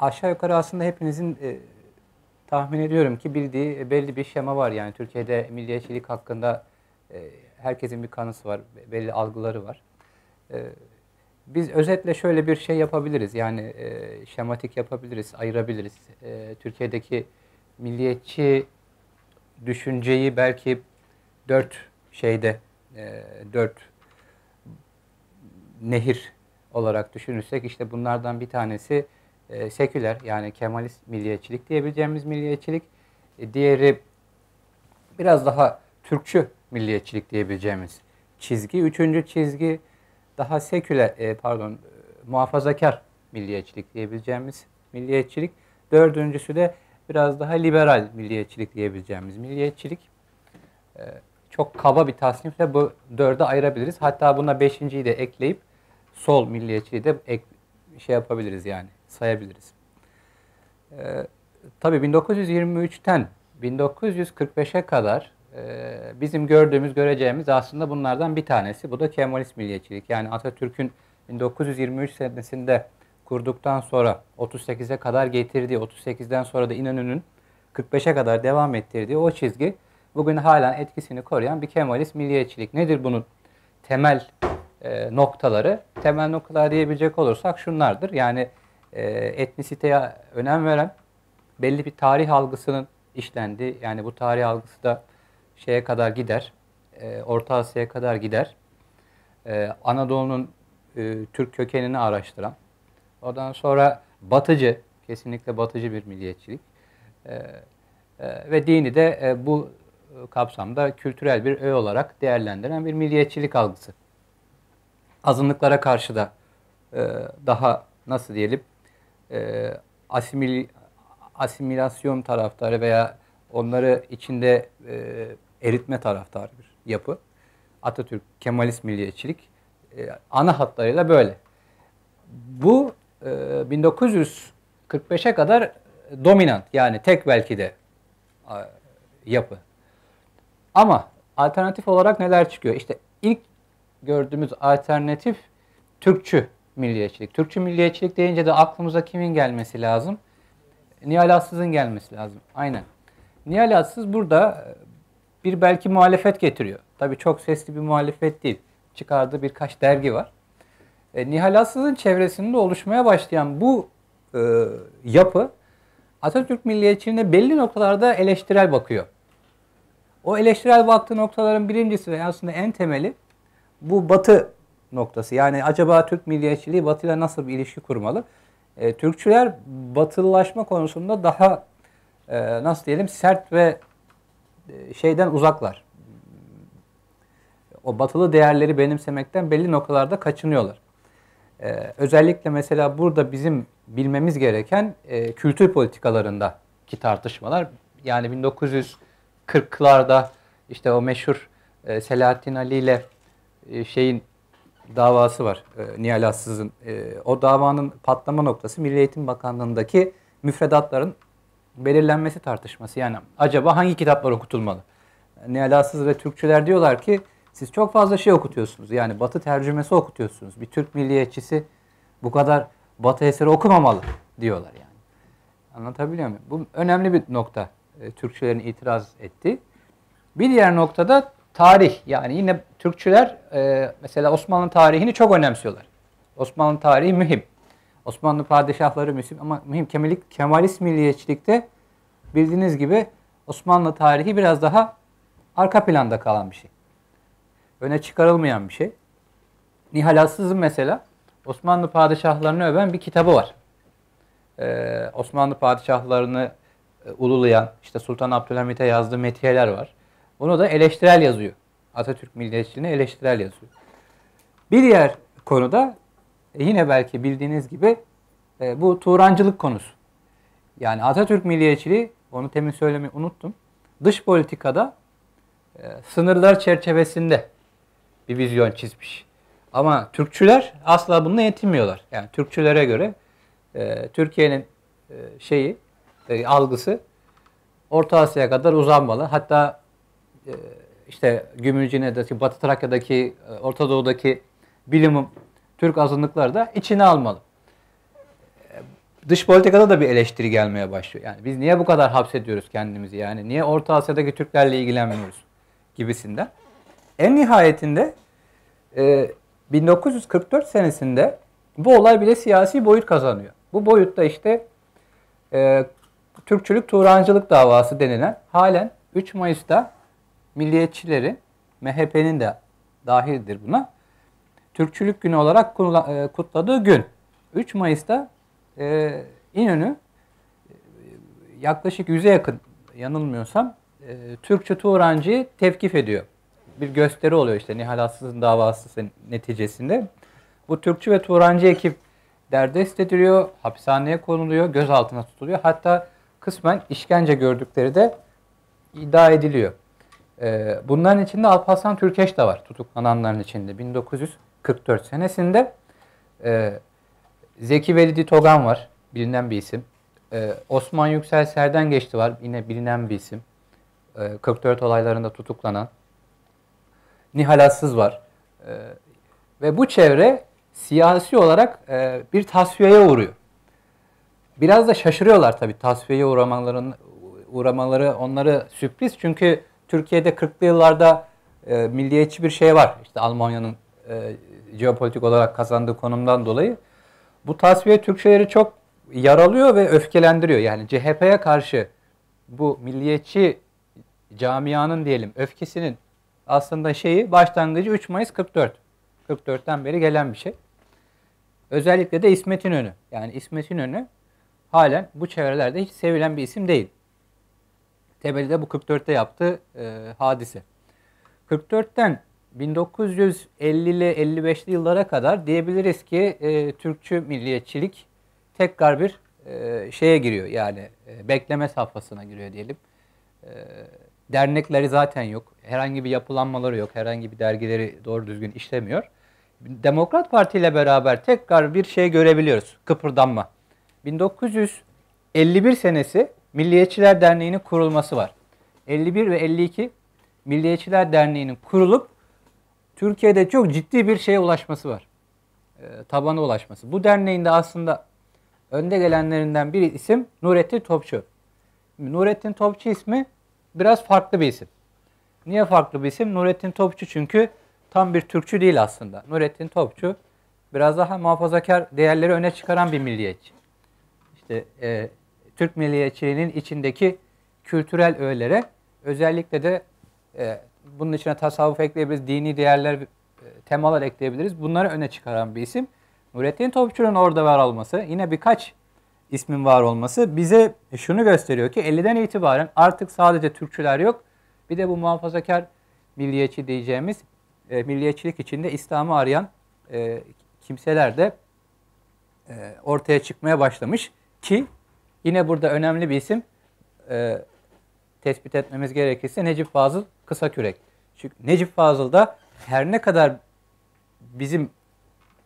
aşağı yukarı aslında hepinizin e, tahmin ediyorum ki bildiği e, belli bir şema var. Yani Türkiye'de milliyetçilik hakkında e, herkesin bir kanısı var, belli algıları var. E, biz özetle şöyle bir şey yapabiliriz. Yani e, şematik yapabiliriz, ayırabiliriz. E, Türkiye'deki milliyetçi düşünceyi belki dört şeyde, e, dört nehir olarak düşünürsek işte bunlardan bir tanesi e, seküler yani Kemalist milliyetçilik diyebileceğimiz milliyetçilik. E, diğeri biraz daha Türkçü milliyetçilik diyebileceğimiz çizgi. Üçüncü çizgi daha seküler e, pardon e, muhafazakar milliyetçilik diyebileceğimiz milliyetçilik. Dördüncüsü de biraz daha liberal milliyetçilik diyebileceğimiz milliyetçilik. E, çok kaba bir tasnifle bu dörde ayırabiliriz. Hatta buna beşinciyi de ekleyip sol milliyetçiliği de ek, şey yapabiliriz yani sayabiliriz. E, tabii 1923'ten 1945'e kadar e, bizim gördüğümüz, göreceğimiz aslında bunlardan bir tanesi. Bu da Kemalist milliyetçilik. Yani Atatürk'ün 1923 senesinde kurduktan sonra 38'e kadar getirdiği, 38'den sonra da İnönü'nün 45'e kadar devam ettirdiği o çizgi bugün halen etkisini koruyan bir Kemalist milliyetçilik. Nedir bunun temel e, noktaları? Temel noktalar diyebilecek olursak şunlardır. Yani e, etnisiteye önem veren belli bir tarih algısının işlendi. Yani bu tarih algısı da şeye kadar gider, e, Orta Asya'ya kadar gider. E, Anadolu'nun e, Türk kökenini araştıran. Ondan sonra batıcı, kesinlikle batıcı bir milliyetçilik. E, e, ve dini de e, bu kapsamda kültürel bir öğe olarak değerlendiren bir milliyetçilik algısı. Azınlıklara karşı da e, daha nasıl diyelim e, asimil, asimilasyon taraftarı veya onları içinde e, eritme taraftarı bir yapı. Atatürk, Kemalist milliyetçilik e, ana hatlarıyla böyle. Bu e, 1945'e kadar dominant yani tek belki de e, yapı. Ama alternatif olarak neler çıkıyor? İşte ilk gördüğümüz alternatif Türkçü milliyetçilik. Türkçü milliyetçilik deyince de aklımıza kimin gelmesi lazım? Nihal Atsız'ın gelmesi lazım. Aynen. Nihal Atsız burada e, bir belki muhalefet getiriyor. Tabii çok sesli bir muhalefet değil. Çıkardığı birkaç dergi var. E, Nihal Atsız'ın çevresinde oluşmaya başlayan bu e, yapı Atatürk milliyetçiliğine belli noktalarda eleştirel bakıyor. O eleştirel baktığı noktaların birincisi ve aslında en temeli bu batı noktası. Yani acaba Türk milliyetçiliği Batı ile nasıl bir ilişki kurmalı? E, Türkçüler batılılaşma konusunda daha e, nasıl diyelim sert ve e, şeyden uzaklar. O batılı değerleri benimsemekten belli noktalarda kaçınıyorlar. E, özellikle mesela burada bizim bilmemiz gereken e, kültür politikalarındaki tartışmalar. Yani 1940'larda işte o meşhur e, Selahattin Ali ile e, şeyin davası var e, Nihal Assız'ın. E, o davanın patlama noktası Milli Eğitim Bakanlığı'ndaki müfredatların belirlenmesi tartışması. Yani acaba hangi kitaplar okutulmalı? Nihal Assız ve Türkçüler diyorlar ki siz çok fazla şey okutuyorsunuz. Yani Batı tercümesi okutuyorsunuz. Bir Türk milliyetçisi bu kadar Batı eseri okumamalı diyorlar yani. Anlatabiliyor muyum? Bu önemli bir nokta e, Türkçülerin itiraz ettiği. Bir diğer noktada tarih yani yine Türkçüler e, mesela Osmanlı tarihini çok önemsiyorlar. Osmanlı tarihi mühim. Osmanlı padişahları mühim ama mühim Kemalik, Kemalist milliyetçilikte bildiğiniz gibi Osmanlı tarihi biraz daha arka planda kalan bir şey. Öne çıkarılmayan bir şey. Nihal Assız'ın mesela Osmanlı padişahlarını öven bir kitabı var. Ee, Osmanlı padişahlarını e, ululayan, işte Sultan Abdülhamit'e yazdığı metiyeler var. Onu da eleştirel yazıyor. Atatürk milliyetçiliğine eleştirel yazıyor. Bir diğer konuda e, yine belki bildiğiniz gibi e, bu Turancılık konusu. Yani Atatürk milliyetçiliği, onu temin söylemeyi unuttum. Dış politikada e, sınırlar çerçevesinde bir vizyon çizmiş. Ama Türkçüler asla bununla yetinmiyorlar. Yani Türkçülere göre Türkiye'nin şeyi, algısı Orta Asya'ya kadar uzanmalı. Hatta e, işte Gümülcine'deki, Batı Trakya'daki, e, Orta Doğu'daki bilim Türk azınlıkları da içine almalı. E, dış politikada da bir eleştiri gelmeye başlıyor. Yani biz niye bu kadar hapsediyoruz kendimizi yani? Niye Orta Asya'daki Türklerle ilgilenmiyoruz gibisinden. En nihayetinde 1944 senesinde bu olay bile siyasi boyut kazanıyor. Bu boyutta işte Türkçülük Turancılık davası denilen halen 3 Mayıs'ta milliyetçileri, MHP'nin de dahildir buna, Türkçülük günü olarak e, kutladığı gün. 3 Mayıs'ta e, İnönü e, yaklaşık 100'e yakın yanılmıyorsam e, Türkçe Turancı'yı tevkif ediyor. Bir gösteri oluyor işte Nihal Aslı'nın davası neticesinde. Bu Türkçü ve Turancı ekip derdest ediliyor, hapishaneye konuluyor, gözaltına tutuluyor. Hatta kısmen işkence gördükleri de iddia ediliyor. Ee, bunların içinde Alparslan Türkeş de var tutuklananların içinde. 1944 senesinde ee, Zeki Velidi Togan var. Bilinen bir isim. Ee, Osman Yüksel Serden Geçti var. Yine bilinen bir isim. 44 olaylarında tutuklanan. Nihal Atsız var. ve bu çevre siyasi olarak e, bir tasfiyeye uğruyor. Biraz da şaşırıyorlar tabii tasfiyeye uğramaların uğramaları onları sürpriz çünkü Türkiye'de 40'lı yıllarda e, milliyetçi bir şey var. İşte Almanya'nın e, jeopolitik olarak kazandığı konumdan dolayı. Bu tasfiye Türkçeleri çok yaralıyor ve öfkelendiriyor. Yani CHP'ye karşı bu milliyetçi camianın diyelim öfkesinin aslında şeyi başlangıcı 3 Mayıs 44. 44'ten beri gelen bir şey. Özellikle de İsmet İnönü. Yani İsmet İnönü halen bu çevrelerde hiç sevilen bir isim değil. Tebeli de bu 44'te yaptı e, hadise. 44'ten 1950'li 55'li yıllara kadar diyebiliriz ki e, Türkçü milliyetçilik tekrar bir e, şeye giriyor yani e, bekleme safhasına giriyor diyelim. E, dernekleri zaten yok. Herhangi bir yapılanmaları yok. Herhangi bir dergileri doğru düzgün işlemiyor. Demokrat Parti ile beraber tekrar bir şey görebiliyoruz. Kıpırdanma. 1951 senesi Milliyetçiler Derneği'nin kurulması var. 51 ve 52 Milliyetçiler Derneği'nin kurulup Türkiye'de çok ciddi bir şeye ulaşması var. E, tabana ulaşması. Bu derneğin de aslında önde gelenlerinden bir isim Nurettin Topçu. Nurettin Topçu ismi biraz farklı bir isim. Niye farklı bir isim? Nurettin Topçu çünkü tam bir Türkçü değil aslında. Nurettin Topçu biraz daha muhafazakar değerleri öne çıkaran bir milliyetçi. İşte e, Türk milliyetçiliğinin içindeki kültürel öğelere özellikle de e, bunun içine tasavvuf ekleyebiliriz, dini değerler, e, temalar ekleyebiliriz. Bunları öne çıkaran bir isim. Nurettin Topçu'nun orada var olması, yine birkaç ismin var olması bize şunu gösteriyor ki 50'den itibaren artık sadece Türkçüler yok. Bir de bu muhafazakar milliyetçi diyeceğimiz e, milliyetçilik içinde İslam'ı arayan e, kimseler de e, ortaya çıkmaya başlamış ki Yine burada önemli bir isim e, tespit etmemiz gerekirse Necip Fazıl Kısakürek. Çünkü Necip Fazıl da her ne kadar bizim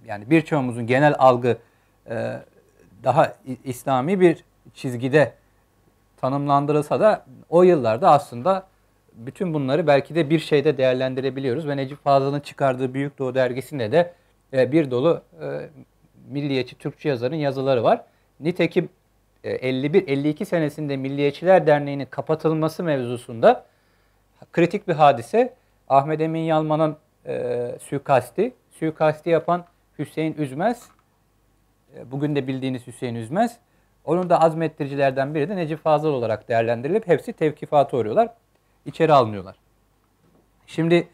yani birçoğumuzun genel algı e, daha İslami bir çizgide tanımlandırılsa da o yıllarda aslında bütün bunları belki de bir şeyde değerlendirebiliyoruz ve Necip Fazıl'ın çıkardığı Büyük Doğu dergisinde de e, bir dolu e, milliyetçi Türkçü yazarın yazıları var. Nitekim 51-52 e, senesinde Milliyetçiler Derneği'nin kapatılması mevzusunda kritik bir hadise Ahmet Emin Yalman'ın e, suikasti. Suikasti yapan Hüseyin Üzmez, e, bugün de bildiğiniz Hüseyin Üzmez, onun da azmettiricilerden biri de Necip Fazıl olarak değerlendirilip hepsi tevkifata uğruyorlar, içeri alınıyorlar. Şimdi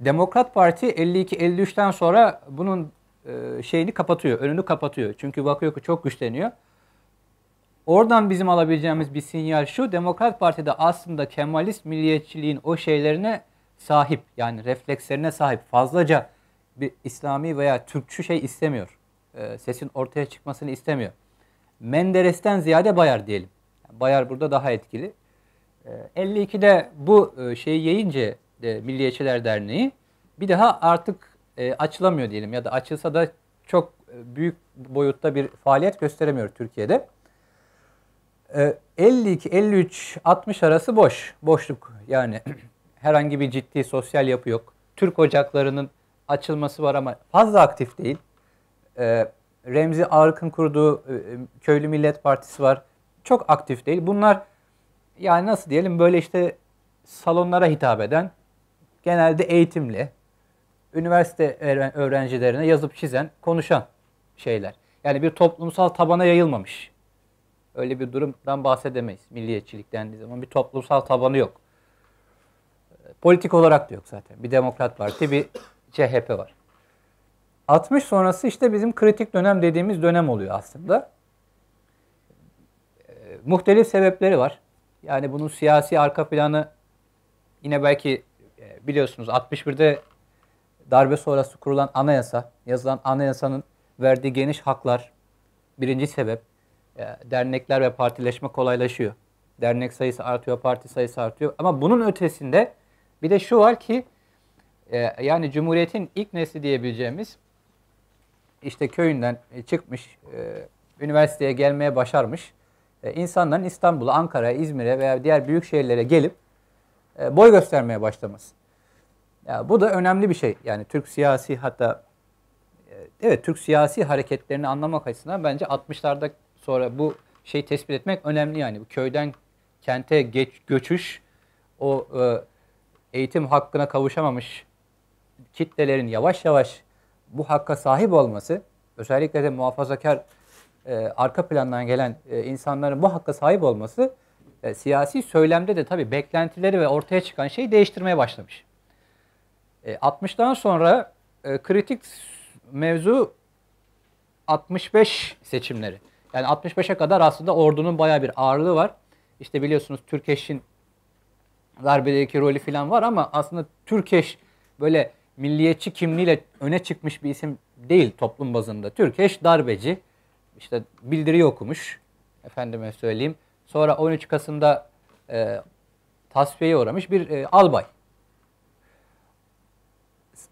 Demokrat Parti 52-53'ten sonra bunun e, şeyini kapatıyor, önünü kapatıyor. Çünkü bakıyor ki çok güçleniyor. Oradan bizim alabileceğimiz bir sinyal şu. Demokrat Parti'de aslında Kemalist milliyetçiliğin o şeylerine sahip yani reflekslerine sahip fazlaca bir İslami veya Türkçü şey istemiyor. Ee, sesin ortaya çıkmasını istemiyor. Menderes'ten ziyade Bayar diyelim. Bayar burada daha etkili. 52'de ee, bu e, şeyi yayınca e, Milliyetçiler Derneği bir daha artık e, açılamıyor diyelim ya da açılsa da çok e, büyük boyutta bir faaliyet gösteremiyor Türkiye'de. 52, 53, 60 arası boş. Boşluk yani herhangi bir ciddi sosyal yapı yok. Türk ocaklarının açılması var ama fazla aktif değil. Ee, Remzi Arık'ın kurduğu e, e, Köylü Millet Partisi var. Çok aktif değil. Bunlar yani nasıl diyelim böyle işte salonlara hitap eden, genelde eğitimli, üniversite öğrencilerine yazıp çizen, konuşan şeyler. Yani bir toplumsal tabana yayılmamış. Öyle bir durumdan bahsedemeyiz milliyetçilik dendiği zaman. Bir toplumsal tabanı yok. E, politik olarak da yok zaten. Bir Demokrat Parti, bir CHP var. 60 sonrası işte bizim kritik dönem dediğimiz dönem oluyor aslında. E, muhtelif sebepleri var. Yani bunun siyasi arka planı yine belki e, biliyorsunuz 61'de darbe sonrası kurulan anayasa, yazılan anayasanın verdiği geniş haklar birinci sebep. Ee, dernekler ve partileşme kolaylaşıyor. Dernek sayısı artıyor, parti sayısı artıyor. Ama bunun ötesinde bir de şu var ki e, yani Cumhuriyet'in ilk nesli diyebileceğimiz işte köyünden e, çıkmış, e, üniversiteye gelmeye başarmış insanların İstanbul'a, Ankara'ya, İzmir'e veya diğer büyük şehirlere gelip boy göstermeye başlaması. Ya, bu da önemli bir şey. Yani Türk siyasi hatta evet Türk siyasi hareketlerini anlamak açısından bence 60'larda Sonra bu şey tespit etmek önemli yani. Bu köyden kente geç, göçüş o e, eğitim hakkına kavuşamamış kitlelerin yavaş yavaş bu hakka sahip olması özellikle de muhafazakar e, arka plandan gelen e, insanların bu hakka sahip olması e, siyasi söylemde de tabii beklentileri ve ortaya çıkan şeyi değiştirmeye başlamış. E, 60'tan sonra e, kritik mevzu 65 seçimleri. Yani 65'e kadar aslında ordunun baya bir ağırlığı var. İşte biliyorsunuz Türkeş'in darbedeki rolü falan var ama aslında Türkeş böyle milliyetçi kimliğiyle öne çıkmış bir isim değil toplum bazında. Türkeş darbeci. İşte bildiri okumuş. Efendime söyleyeyim. Sonra 13 Kasım'da e, tasfiyeye uğramış bir e, albay.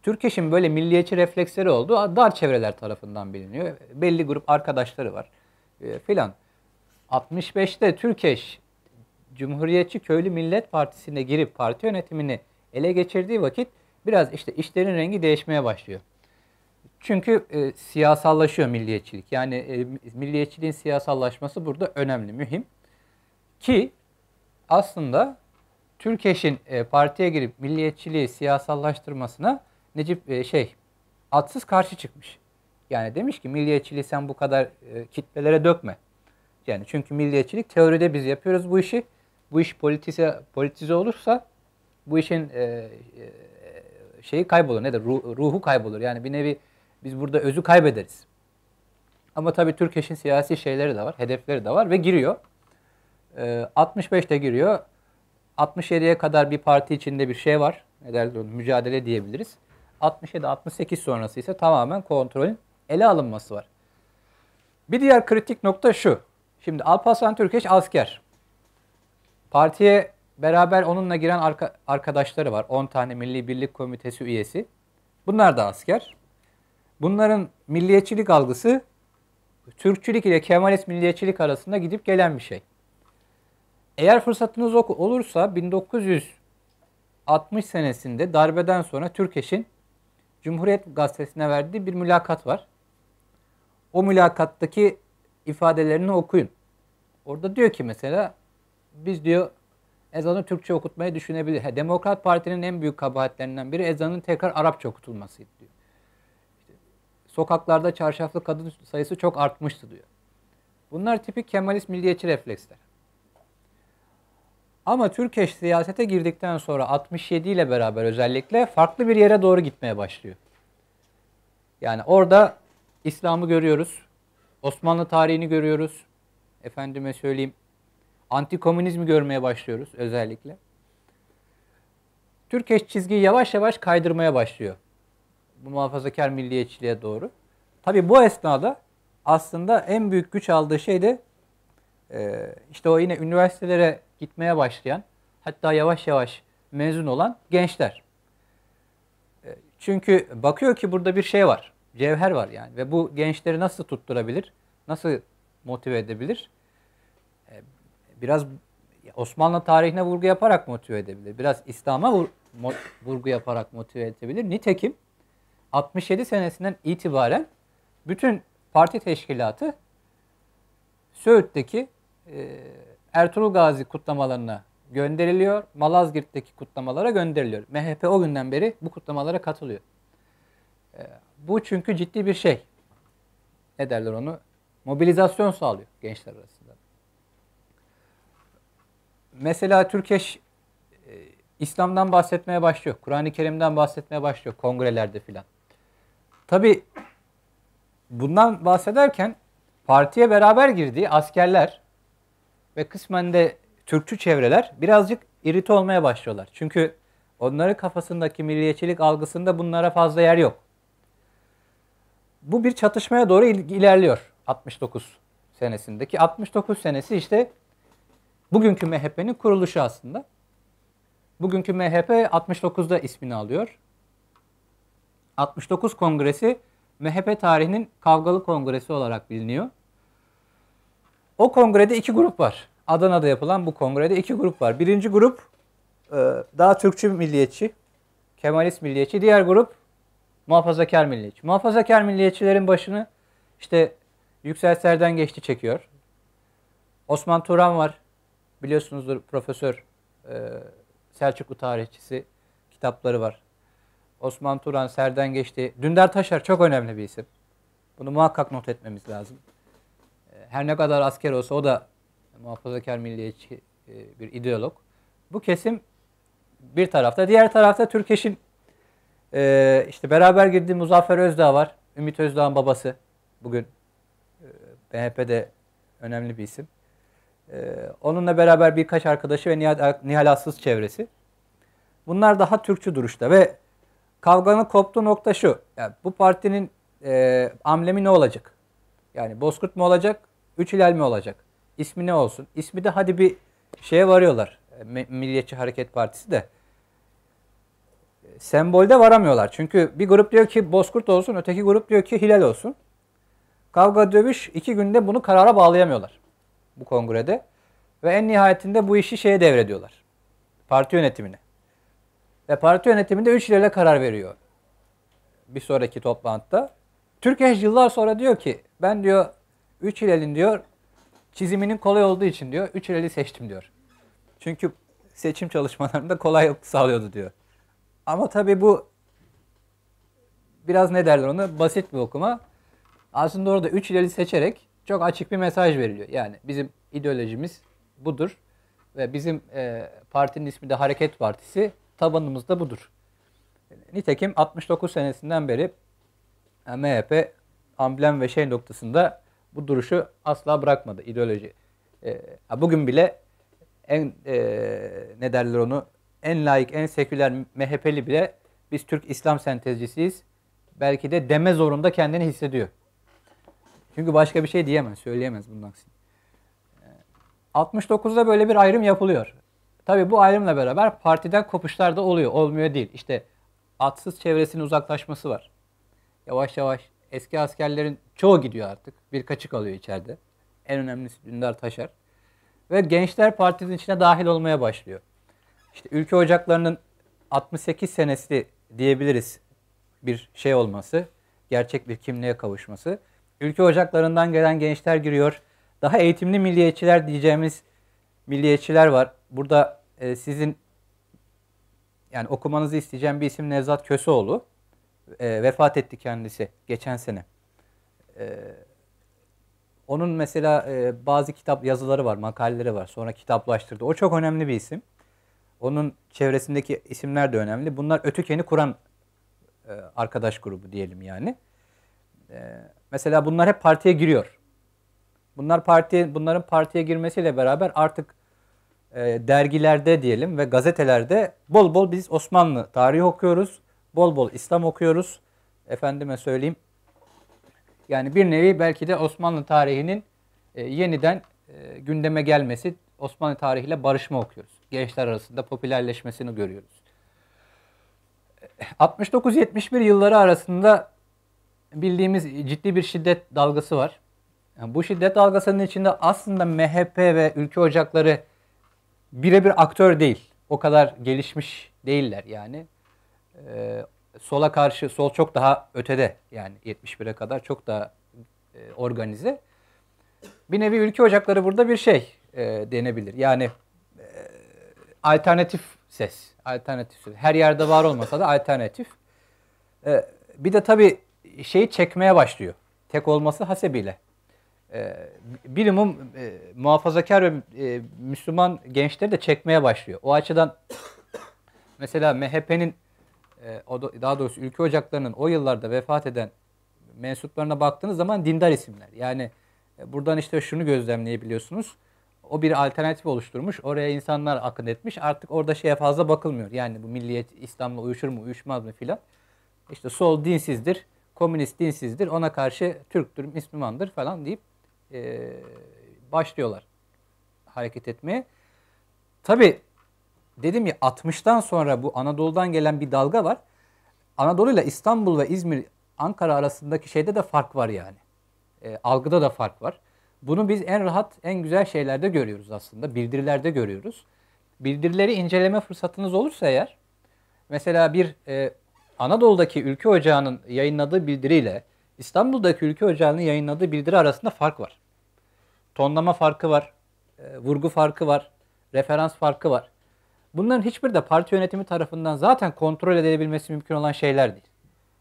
Türkeş'in böyle milliyetçi refleksleri olduğu dar çevreler tarafından biliniyor. Belli grup arkadaşları var. E, filan. 65'te Türkeş Cumhuriyetçi Köylü Millet Partisi'ne girip parti yönetimini ele geçirdiği vakit biraz işte işlerin rengi değişmeye başlıyor. Çünkü e, siyasallaşıyor milliyetçilik. Yani e, milliyetçiliğin siyasallaşması burada önemli, mühim. Ki aslında Türkeş'in e, partiye girip milliyetçiliği siyasallaştırmasına Necip e, şey atsız karşı çıkmış. Yani demiş ki milliyetçiliği sen bu kadar e, kitlelere dökme. Yani çünkü milliyetçilik teoride biz yapıyoruz bu işi. Bu iş politize, politize olursa bu işin e, e, şeyi kaybolur. Ne de Ruh, ruhu kaybolur. Yani bir nevi biz burada özü kaybederiz. Ama tabii Türkeş'in siyasi şeyleri de var, hedefleri de var ve giriyor. E, 65'te giriyor. 67'ye kadar bir parti içinde bir şey var. Ne derler mücadele diyebiliriz. 67-68 sonrası ise tamamen kontrolün ele alınması var. Bir diğer kritik nokta şu. Şimdi Alparslan Türkeş asker. Partiye beraber onunla giren arka, arkadaşları var. 10 tane Milli Birlik Komitesi üyesi. Bunlar da asker. Bunların milliyetçilik algısı Türkçülük ile Kemalist milliyetçilik arasında gidip gelen bir şey. Eğer fırsatınız olursa 1960 senesinde darbeden sonra Türkeş'in Cumhuriyet Gazetesi'ne verdiği bir mülakat var o mülakattaki ifadelerini okuyun. Orada diyor ki mesela biz diyor ezanı Türkçe okutmayı düşünebilir. He, Demokrat Parti'nin en büyük kabahatlerinden biri ezanın tekrar Arapça okutulmasıydı diyor. İşte, sokaklarda çarşaflı kadın sayısı çok artmıştı diyor. Bunlar tipik Kemalist milliyetçi refleksler. Ama Türkeş siyasete girdikten sonra 67 ile beraber özellikle farklı bir yere doğru gitmeye başlıyor. Yani orada İslam'ı görüyoruz. Osmanlı tarihini görüyoruz. Efendime söyleyeyim. Antikomünizmi görmeye başlıyoruz özellikle. Türkeş çizgiyi yavaş yavaş kaydırmaya başlıyor. Bu muhafazakar milliyetçiliğe doğru. Tabi bu esnada aslında en büyük güç aldığı şey de e, işte o yine üniversitelere gitmeye başlayan hatta yavaş yavaş mezun olan gençler. E, çünkü bakıyor ki burada bir şey var cevher var yani. Ve bu gençleri nasıl tutturabilir? Nasıl motive edebilir? E, biraz Osmanlı tarihine vurgu yaparak motive edebilir. Biraz İslam'a vurgu yaparak motive edebilir. Nitekim 67 senesinden itibaren bütün parti teşkilatı Söğüt'teki e, Ertuğrul Gazi kutlamalarına gönderiliyor. Malazgirt'teki kutlamalara gönderiliyor. MHP o günden beri bu kutlamalara katılıyor. E, bu çünkü ciddi bir şey. Ne derler onu? Mobilizasyon sağlıyor gençler arasında. Mesela Türkeş e, İslam'dan bahsetmeye başlıyor. Kur'an-ı Kerim'den bahsetmeye başlıyor kongrelerde filan. Tabi bundan bahsederken partiye beraber girdiği askerler ve kısmen de Türkçü çevreler birazcık irite olmaya başlıyorlar. Çünkü onların kafasındaki milliyetçilik algısında bunlara fazla yer yok bu bir çatışmaya doğru ilerliyor 69 senesindeki. 69 senesi işte bugünkü MHP'nin kuruluşu aslında. Bugünkü MHP 69'da ismini alıyor. 69 Kongresi MHP tarihinin kavgalı kongresi olarak biliniyor. O kongrede iki grup var. Adana'da yapılan bu kongrede iki grup var. Birinci grup e, daha Türkçü milliyetçi, Kemalist milliyetçi. Diğer grup muhafazakar milliyetçi. Muhafazakar milliyetçilerin başını işte Yüksel Serden geçti çekiyor. Osman Turan var. Biliyorsunuzdur profesör e, Selçuklu tarihçisi kitapları var. Osman Turan, Serden geçti. Dündar Taşar çok önemli bir isim. Bunu muhakkak not etmemiz lazım. E, her ne kadar asker olsa o da muhafazakar milliyetçi e, bir ideolog. Bu kesim bir tarafta, diğer tarafta Türkeş'in ee, işte beraber girdiğim Muzaffer Özdağ var. Ümit Özdağ'ın babası. Bugün e, BHP'de önemli bir isim. Ee, onunla beraber birkaç arkadaşı ve Nihal, Nihal Assız çevresi. Bunlar daha Türkçü duruşta ve kavganın koptuğu nokta şu. Yani bu partinin e, amblemi ne olacak? Yani Bozkurt mu olacak? Üç Hilal mi olacak? İsmi ne olsun? İsmi de hadi bir şeye varıyorlar. E, Milliyetçi Hareket Partisi de sembolde varamıyorlar. Çünkü bir grup diyor ki bozkurt olsun, öteki grup diyor ki hilal olsun. Kavga dövüş iki günde bunu karara bağlayamıyorlar bu kongrede. Ve en nihayetinde bu işi şeye devrediyorlar. Parti yönetimine. Ve parti yönetiminde üç ilerle karar veriyor. Bir sonraki toplantıda. Türkiye yıllar sonra diyor ki ben diyor üç ilelin diyor çiziminin kolay olduğu için diyor üç ileli seçtim diyor. Çünkü seçim çalışmalarında kolaylık sağlıyordu diyor. Ama tabii bu biraz ne derler ona basit bir okuma. Aslında orada üç ileri seçerek çok açık bir mesaj veriliyor. Yani bizim ideolojimiz budur ve bizim e, partinin ismi de Hareket Partisi tabanımız da budur. Nitekim 69 senesinden beri e, MHP amblem ve şey noktasında bu duruşu asla bırakmadı ideoloji. E, bugün bile en e, ne derler onu en laik, en seküler MHP'li bile biz Türk İslam sentezcisiyiz. Belki de deme zorunda kendini hissediyor. Çünkü başka bir şey diyemez, söyleyemez bundan aksine. Ee, 69'da böyle bir ayrım yapılıyor. Tabii bu ayrımla beraber partiden kopuşlar da oluyor, olmuyor değil. İşte atsız çevresinin uzaklaşması var. Yavaş yavaş eski askerlerin çoğu gidiyor artık. Birkaçı kalıyor içeride. En önemlisi Dündar Taşar. Ve Gençler Partisi'nin içine dahil olmaya başlıyor. İşte ülke ocaklarının 68 senesi diyebiliriz bir şey olması, gerçek bir kimliğe kavuşması. Ülke ocaklarından gelen gençler giriyor. Daha eğitimli milliyetçiler diyeceğimiz milliyetçiler var. Burada e, sizin yani okumanızı isteyeceğim bir isim Nevzat Köseoğlu. E, vefat etti kendisi geçen sene. E, onun mesela e, bazı kitap yazıları var, makaleleri var. Sonra kitaplaştırdı. O çok önemli bir isim. Onun çevresindeki isimler de önemli. Bunlar Ötüken'i kuran e, arkadaş grubu diyelim yani. E, mesela bunlar hep partiye giriyor. Bunlar parti, bunların partiye girmesiyle beraber artık e, dergilerde diyelim ve gazetelerde bol bol biz Osmanlı tarihi okuyoruz. Bol bol İslam okuyoruz. Efendime söyleyeyim. Yani bir nevi belki de Osmanlı tarihinin e, yeniden e, gündeme gelmesi, Osmanlı tarihiyle barışma okuyoruz gençler arasında popülerleşmesini görüyoruz. 69-71 yılları arasında bildiğimiz ciddi bir şiddet dalgası var. bu şiddet dalgasının içinde aslında MHP ve ülke ocakları birebir aktör değil. O kadar gelişmiş değiller yani. Ee, sola karşı, sol çok daha ötede yani 71'e kadar çok daha e, organize. Bir nevi ülke ocakları burada bir şey e, denebilir. Yani alternatif ses. Alternatif ses. Her yerde var olmasa da alternatif. Ee, bir de tabii şeyi çekmeye başlıyor. Tek olması hasebiyle. Ee, bilimum e, muhafazakar ve e, Müslüman gençleri de çekmeye başlıyor. O açıdan mesela MHP'nin e, daha doğrusu ülke ocaklarının o yıllarda vefat eden mensuplarına baktığınız zaman dindar isimler. Yani e, buradan işte şunu gözlemleyebiliyorsunuz o bir alternatif oluşturmuş. Oraya insanlar akın etmiş. Artık orada şeye fazla bakılmıyor. Yani bu milliyet İslam'la uyuşur mu uyuşmaz mı filan. İşte sol dinsizdir, komünist dinsizdir, ona karşı Türktür, Müslümandır falan deyip e, başlıyorlar hareket etmeye. Tabi dedim ya 60'tan sonra bu Anadolu'dan gelen bir dalga var. Anadolu ile İstanbul ve İzmir, Ankara arasındaki şeyde de fark var yani. E, algıda da fark var. Bunu biz en rahat, en güzel şeylerde görüyoruz aslında. Bildirilerde görüyoruz. Bildirileri inceleme fırsatınız olursa eğer, mesela bir e, Anadolu'daki Ülke Ocağı'nın yayınladığı bildiriyle İstanbul'daki Ülke Ocağı'nın yayınladığı bildiri arasında fark var. Tonlama farkı var, e, vurgu farkı var, referans farkı var. Bunların hiçbiri de parti yönetimi tarafından zaten kontrol edilebilmesi mümkün olan şeyler değil.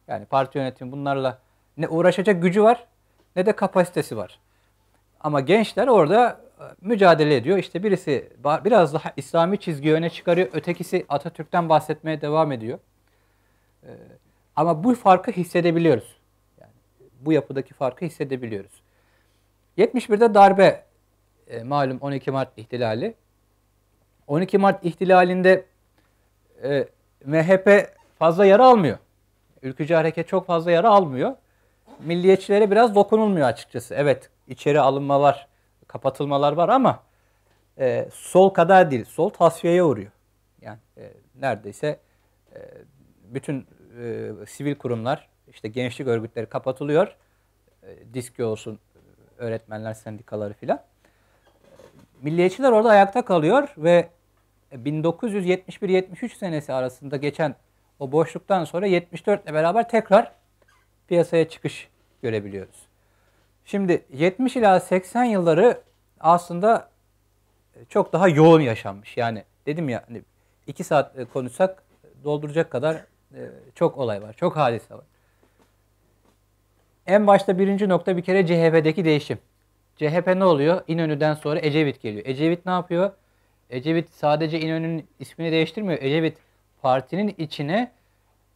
Yani parti yönetimi bunlarla ne uğraşacak gücü var ne de kapasitesi var. Ama gençler orada e, mücadele ediyor. İşte birisi biraz daha İslami çizgi öne çıkarıyor. Ötekisi Atatürk'ten bahsetmeye devam ediyor. E, ama bu farkı hissedebiliyoruz. Yani bu yapıdaki farkı hissedebiliyoruz. 71'de darbe e, malum 12 Mart ihtilali. 12 Mart ihtilalinde MHP fazla yara almıyor. Ülkücü hareket çok fazla yara almıyor milliyetçilere biraz dokunulmuyor açıkçası. Evet içeri alınmalar, kapatılmalar var ama e, sol kadar değil. Sol tasfiyeye uğruyor. Yani e, neredeyse e, bütün e, sivil kurumlar, işte gençlik örgütleri kapatılıyor. E, diski olsun, öğretmenler sendikaları filan. Milliyetçiler orada ayakta kalıyor ve 1971-73 e, senesi arasında geçen o boşluktan sonra 74 ile beraber tekrar piyasaya çıkış görebiliyoruz. Şimdi 70 ila 80 yılları aslında e, çok daha yoğun yaşanmış. Yani dedim ya hani 2 saat e, konuşsak dolduracak kadar e, çok olay var, çok hadise var. En başta birinci nokta bir kere CHP'deki değişim. CHP ne oluyor? İnönü'den sonra Ecevit geliyor. Ecevit ne yapıyor? Ecevit sadece İnönü'nün ismini değiştirmiyor. Ecevit partinin içine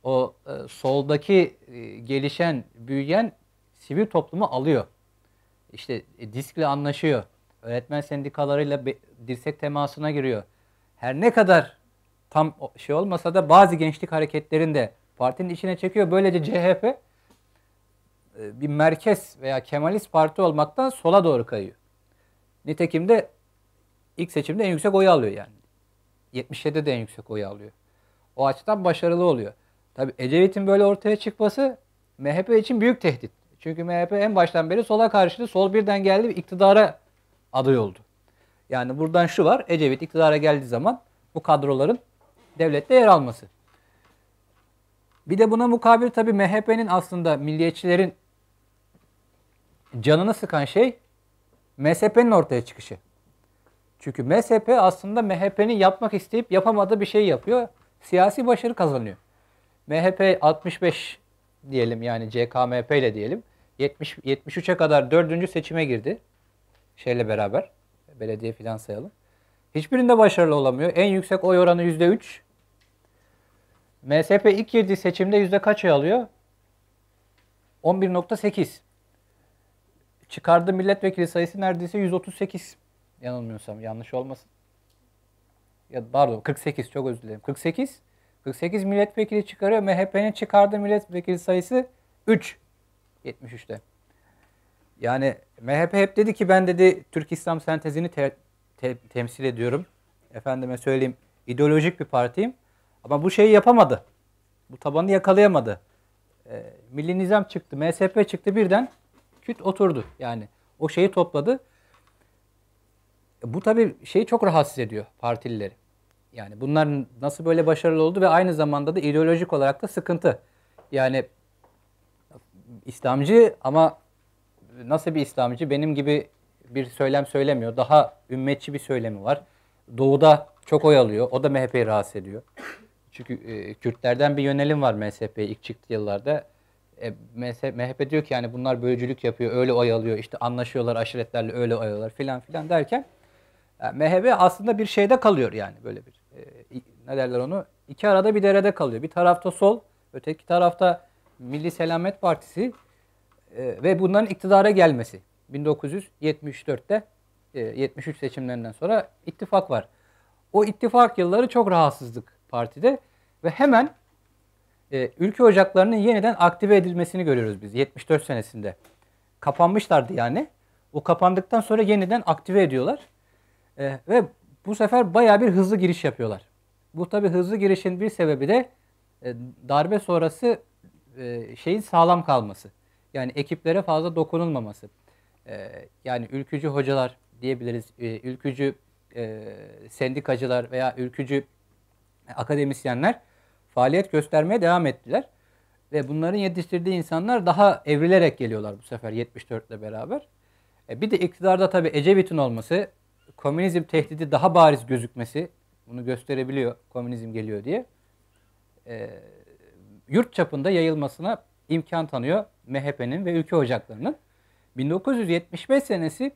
o e, soldaki e, gelişen, büyüyen sivil toplumu alıyor. İşte e, diskle anlaşıyor. Öğretmen sendikalarıyla be, dirsek temasına giriyor. Her ne kadar tam şey olmasa da bazı gençlik hareketlerinde partinin içine çekiyor. Böylece CHP e, bir merkez veya Kemalist parti olmaktan sola doğru kayıyor. Nitekim de ilk seçimde en yüksek oyu alıyor yani. 77'de de en yüksek oyu alıyor. O açıdan başarılı oluyor. Tabi Ecevit'in böyle ortaya çıkması MHP için büyük tehdit. Çünkü MHP en baştan beri sola karşıydı Sol birden geldi iktidara aday oldu. Yani buradan şu var. Ecevit iktidara geldiği zaman bu kadroların devlette yer alması. Bir de buna mukabil tabi MHP'nin aslında milliyetçilerin canını sıkan şey MSP'nin ortaya çıkışı. Çünkü MSP aslında MHP'nin yapmak isteyip yapamadığı bir şey yapıyor. Siyasi başarı kazanıyor. MHP 65 diyelim yani CKMP ile diyelim. 70 73'e kadar dördüncü seçime girdi. Şeyle beraber belediye filan sayalım. Hiçbirinde başarılı olamıyor. En yüksek oy oranı %3. MSP ilk girdiği seçimde yüzde kaç alıyor? 11.8. Çıkardığı milletvekili sayısı neredeyse 138. Yanılmıyorsam yanlış olmasın. Ya pardon 48 çok özür dilerim. 48. 48 milletvekili çıkarıyor. MHP'nin çıkardığı milletvekili sayısı 3. 73'te. Yani MHP hep dedi ki ben dedi Türk İslam sentezini te- te- temsil ediyorum. Efendime söyleyeyim ideolojik bir partiyim. Ama bu şeyi yapamadı. Bu tabanı yakalayamadı. E, Milli Nizam çıktı, MSP çıktı birden küt oturdu. Yani o şeyi topladı. bu tabii şeyi çok rahatsız ediyor partilileri. Yani bunlar nasıl böyle başarılı oldu ve aynı zamanda da ideolojik olarak da sıkıntı. Yani İslamcı ama nasıl bir İslamcı? Benim gibi bir söylem söylemiyor. Daha ümmetçi bir söylemi var. Doğuda çok oy alıyor. O da MHP'yi rahatsız ediyor. Çünkü e, Kürtlerden bir yönelim var MHP'ye ilk çıktığı yıllarda. E, MHP diyor ki yani bunlar bölücülük yapıyor, öyle oy alıyor, İşte anlaşıyorlar aşiretlerle öyle oy alıyorlar filan filan derken yani e, MHP aslında bir şeyde kalıyor yani böyle bir ee, ne derler onu iki arada bir derede kalıyor. Bir tarafta sol, öteki tarafta Milli Selamet Partisi e, ve bunların iktidara gelmesi. 1974'te 73 e, seçimlerinden sonra ittifak var. O ittifak yılları çok rahatsızlık partide ve hemen e, ülke ocaklarının yeniden aktive edilmesini görüyoruz biz 74 senesinde. Kapanmışlardı yani. O kapandıktan sonra yeniden aktive ediyorlar. E, ve bu sefer baya bir hızlı giriş yapıyorlar. Bu tabi hızlı girişin bir sebebi de e, darbe sonrası e, şeyin sağlam kalması. Yani ekiplere fazla dokunulmaması. E, yani ülkücü hocalar diyebiliriz, ülkücü sendikacılar veya ülkücü akademisyenler faaliyet göstermeye devam ettiler. Ve bunların yetiştirdiği insanlar daha evrilerek geliyorlar bu sefer 74 ile beraber. bir de iktidarda tabii Ecevit'in olması komünizm tehdidi daha bariz gözükmesi bunu gösterebiliyor komünizm geliyor diye. E, yurt çapında yayılmasına imkan tanıyor MHP'nin ve ülke ocaklarının. 1975 senesi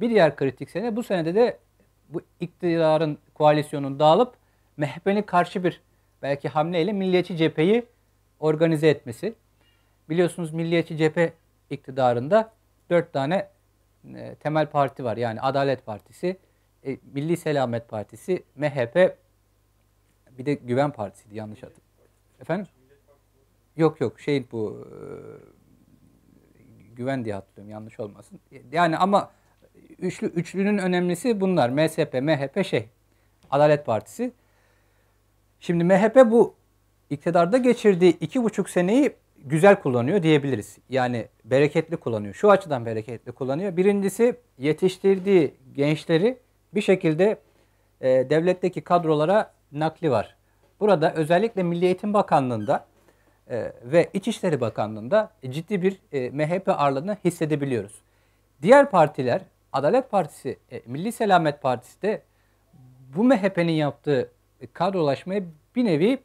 bir diğer kritik sene. Bu senede de bu iktidarın koalisyonun dağılıp MHP'nin karşı bir belki hamleyle milliyetçi cepheyi organize etmesi. Biliyorsunuz milliyetçi cephe iktidarında dört tane e, temel parti var. Yani Adalet Partisi, e, Milli Selamet Partisi, MHP bir de Güven Partisi'ydi yanlış hatırlıyorum. Efendim? Yok yok şey bu e, Güven diye hatırlıyorum yanlış olmasın. Yani ama üçlü, üçlünün önemlisi bunlar. MSP, MHP şey Adalet Partisi. Şimdi MHP bu iktidarda geçirdiği iki buçuk seneyi güzel kullanıyor diyebiliriz. Yani bereketli kullanıyor. Şu açıdan bereketli kullanıyor. Birincisi yetiştirdiği gençleri bir şekilde e, devletteki kadrolara nakli var. Burada özellikle Milli Eğitim Bakanlığı'nda e, ve İçişleri Bakanlığı'nda ciddi bir e, MHP ağırlığını hissedebiliyoruz. Diğer partiler, Adalet Partisi, e, Milli Selamet Partisi de bu MHP'nin yaptığı kadrolaşmaya bir nevi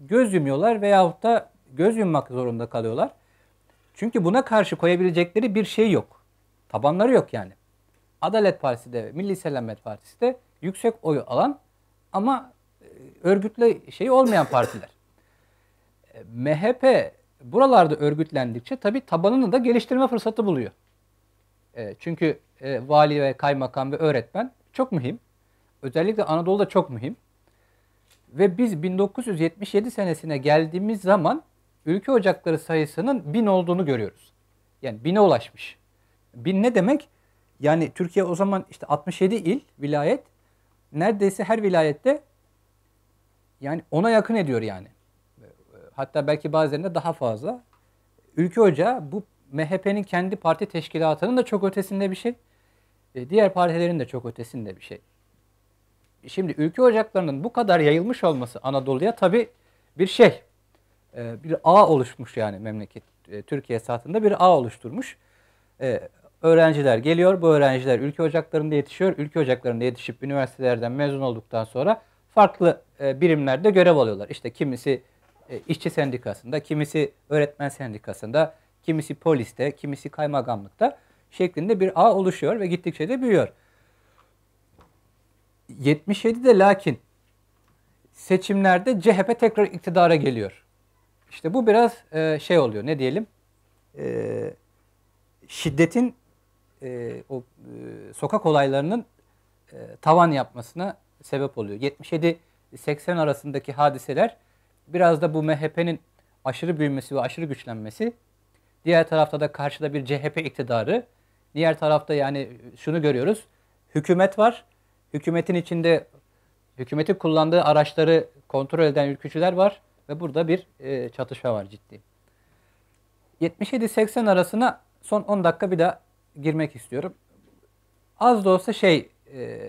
göz yumuyorlar veyahut da göz yummak zorunda kalıyorlar. Çünkü buna karşı koyabilecekleri bir şey yok. Tabanları yok yani. Adalet Partisi de, Milli Selamet Partisi de yüksek oyu alan ama e, örgütle şey olmayan partiler. E, MHP buralarda örgütlendikçe tabii tabanını da geliştirme fırsatı buluyor. E, çünkü vali ve kaymakam ve öğretmen çok mühim. Özellikle Anadolu'da çok mühim. Ve biz 1977 senesine geldiğimiz zaman ülke ocakları sayısının bin olduğunu görüyoruz. Yani bine ulaşmış. Bin ne demek? Yani Türkiye o zaman işte 67 il, vilayet. Neredeyse her vilayette yani ona yakın ediyor yani. Hatta belki bazılarında daha fazla. Ülke Ocağı bu MHP'nin kendi parti teşkilatının da çok ötesinde bir şey. E, diğer partilerin de çok ötesinde bir şey. Şimdi ülke ocaklarının bu kadar yayılmış olması Anadolu'ya tabii bir şey. E, bir ağ oluşmuş yani memleket e, Türkiye saatinde bir ağ oluşturmuş. E, öğrenciler geliyor. Bu öğrenciler ülke ocaklarında yetişiyor. Ülke ocaklarında yetişip üniversitelerden mezun olduktan sonra farklı birimlerde görev alıyorlar. İşte kimisi işçi sendikasında, kimisi öğretmen sendikasında, kimisi poliste, kimisi kaymakamlıkta şeklinde bir ağ oluşuyor ve gittikçe de büyüyor. 77'de lakin seçimlerde CHP tekrar iktidara geliyor. İşte bu biraz e, şey oluyor ne diyelim e, şiddetin e, o e, sokak olaylarının e, tavan yapmasına sebep oluyor. 77-80 arasındaki hadiseler biraz da bu MHP'nin aşırı büyümesi ve aşırı güçlenmesi. Diğer tarafta da karşıda bir CHP iktidarı. Diğer tarafta yani şunu görüyoruz. Hükümet var. Hükümetin içinde hükümeti kullandığı araçları kontrol eden ülkücüler var. Ve burada bir e, çatışma var ciddi. 77-80 arasına son 10 dakika bir daha girmek istiyorum. Az da olsa şey e,